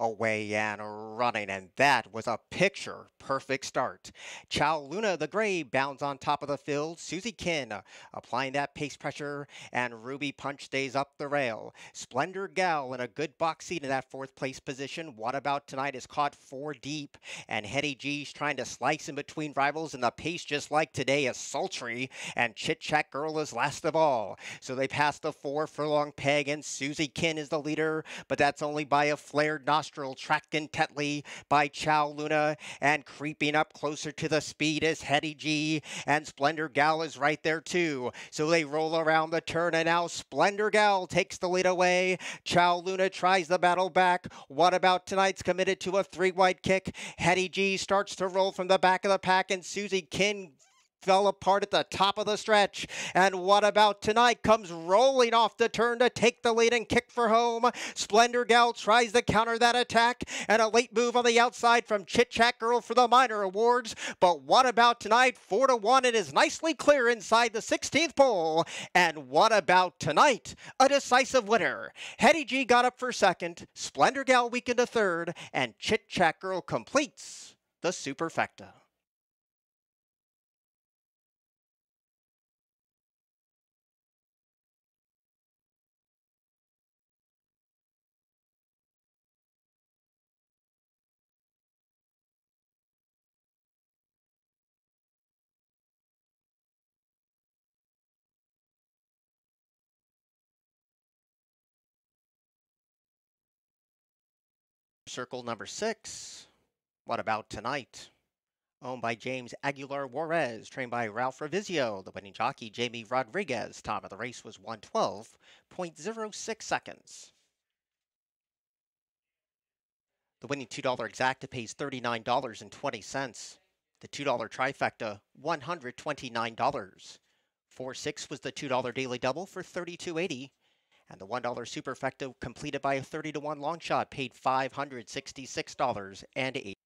away and running. And that was a picture perfect start. Chow Luna the Gray bounds on top of the field. Susie Kin uh, applying that pace pressure, and Ruby Punch stays up the rail. Splendor Gal in a good box seat in that fourth place position. What About Tonight is caught four deep, and Hetty G's trying to slice in between rivals, and the pace just like today is sultry, and Chit Chat Girl is last of all. So they pass the four furlong peg, and Susie Kin is the leader, but that's only by a flared nostril, tracked intently by Chow Luna and creeping up closer to the speed is Hetty G, and Splendor Gal is right there too. So they roll around the turn, and now Splendor Gal takes the lead away. Chow Luna tries the battle back. What about tonight's committed to a three-wide kick? Hetty G starts to roll from the back of the pack, and Susie Kin fell apart at the top of the stretch. And what about tonight? Comes rolling off the turn to take the lead and kick for home. Splendor Gal tries to counter that attack and a late move on the outside from Chit Chat Girl for the minor awards. But what about tonight? Four to one. It is nicely clear inside the 16th pole. And what about tonight? A decisive winner. Hetty G got up for second. Splendor Gal weakened to third. And Chit Chat Girl completes the superfecta. Circle number six. What about tonight? Owned by James Aguilar Juarez, trained by Ralph Revizio. The winning jockey, Jamie Rodriguez. Time of the race was 112.06 seconds. The winning $2 exacta pays $39.20. The $2 trifecta, $129. 4 6 was the $2 daily double for 32.80. And the $1 superfecta completed by a 30 to 1 long shot paid $566.80.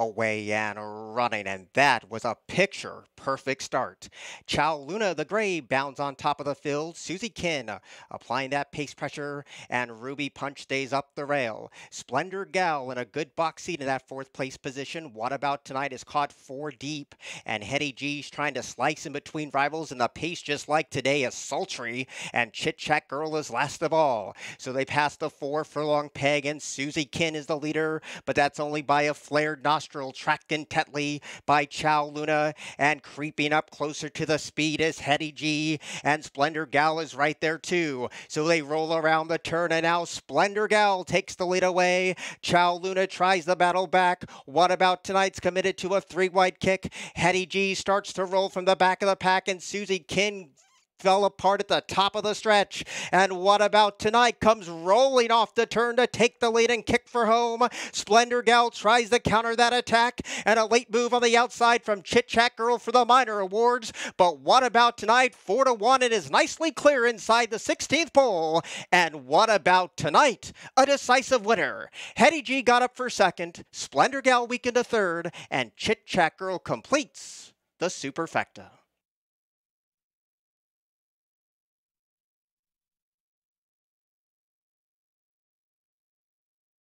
away and running, and that was a picture perfect start. Chow Luna the Gray bounds on top of the field. Susie Kin uh, applying that pace pressure, and Ruby Punch stays up the rail. Splendor Gal in a good box seat in that fourth place position. What about tonight is caught four deep, and Hetty G's trying to slice in between rivals, and the pace just like today is sultry, and Chit Chat Girl is last of all. So they pass the four furlong peg, and Susie Kin is the leader, but that's only by a flared nostril nostril tracked intently by Chow Luna and creeping up closer to the speed is Hetty G. And Splendor Gal is right there too. So they roll around the turn and now Splendor Gal takes the lead away. Chow Luna tries the battle back. What about tonight's committed to a three wide kick? Hetty G starts to roll from the back of the pack and Susie Kin fell apart at the top of the stretch. And what about tonight? Comes rolling off the turn to take the lead and kick for home. Splendor Gal tries to counter that attack. And a late move on the outside from Chit Chat Girl for the minor awards. But what about tonight? Four to one. It is nicely clear inside the 16th pole. And what about tonight? A decisive winner. Hetty G got up for second. Splendor Gal weakened to third. And Chit Chat Girl completes the superfecta.